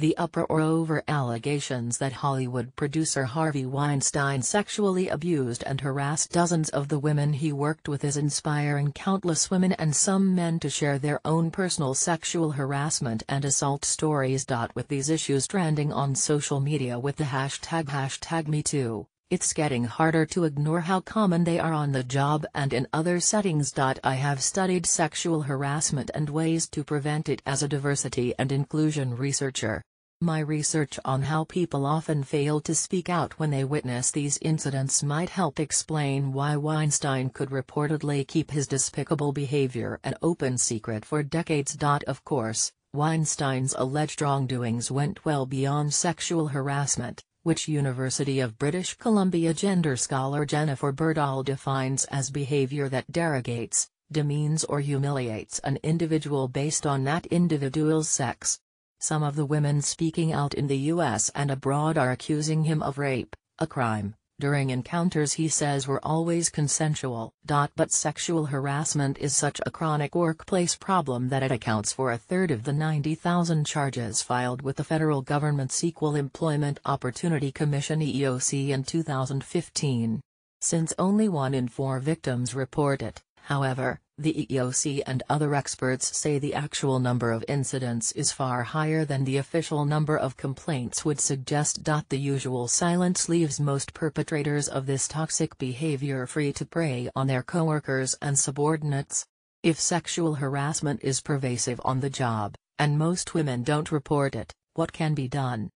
The uproar over allegations that Hollywood producer Harvey Weinstein sexually abused and harassed dozens of the women he worked with is inspiring countless women and some men to share their own personal sexual harassment and assault stories. With these issues trending on social media with the hashtag hashtag MeToo, it's getting harder to ignore how common they are on the job and in other settings. I have studied sexual harassment and ways to prevent it as a diversity and inclusion researcher. My research on how people often fail to speak out when they witness these incidents might help explain why Weinstein could reportedly keep his despicable behavior an open secret for decades. Of course, Weinstein's alleged wrongdoings went well beyond sexual harassment, which University of British Columbia gender scholar Jennifer Birdall defines as behavior that derogates, demeans or humiliates an individual based on that individual's sex, some of the women speaking out in the US and abroad are accusing him of rape, a crime, during encounters he says were always consensual. But sexual harassment is such a chronic workplace problem that it accounts for a third of the 90,000 charges filed with the federal government's Equal Employment Opportunity Commission EEOC in 2015. Since only one in four victims report it, However, the EEOC and other experts say the actual number of incidents is far higher than the official number of complaints would suggest. The usual silence leaves most perpetrators of this toxic behavior free to prey on their coworkers and subordinates. If sexual harassment is pervasive on the job, and most women don't report it, what can be done?